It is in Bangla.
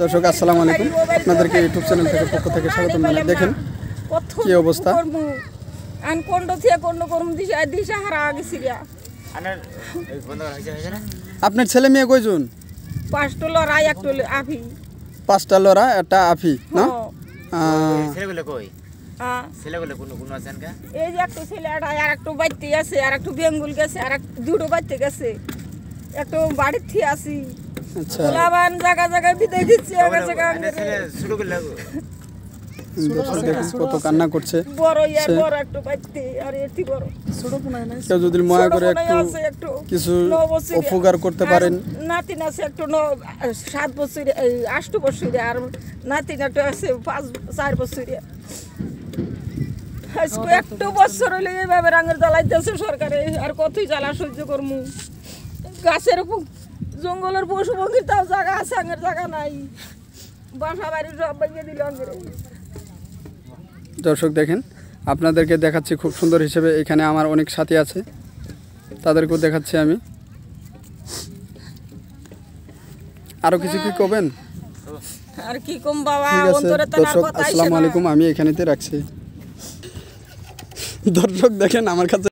দর্শক আসসালাম আলাইকুম আপনাদেরকে ইউটিউব চ্যানেল থেকে পক্ষ থেকে স্বাগত জানাই দেখেন কি অবস্থা আন কোন থিয়ে কোন করম দিশা দিশা হারা গেছে না আপনার ছেলে মেয়ে কয়জন পাঁচটা লরা একটা আফি পাঁচটা লড়া একটা আফি না ছেলেগুলো কই ছেলেগুলো কোন কোন আছেন কা এই যে একটা ছেলেটা আর একটা বাইতে আছে আর একটা বেঙ্গুল গেছে আর দুটো বাইতে গেছে একটা বাড়ির থিয়ে আসি আচ্ছা। একটু উপকার করতে পারেন নাতিন আছে একটু সাত আষ্ট আর নাতিন আছে পাঁচ চার বছর একটু বছর হলে এইভাবে রাঙের জ্বালাইতেছে সরকারে আর কতই জ্বালা সহ্য করমু গাছের জঙ্গলের পশু পঙ্খির তাও জায়গা আছে আঙের জায়গা নাই বাসা বাড়ির সব ভেঙে দিল দর্শক দেখেন আপনাদেরকে দেখাচ্ছি খুব সুন্দর হিসেবে এখানে আমার অনেক সাথী আছে তাদেরকেও দেখাচ্ছি আমি আরো কিছু কি করবেন আর কি কম বাবা দর্শক আসসালামু আলাইকুম আমি এখানেতে রাখছি দর্শক দেখেন আমার কাছে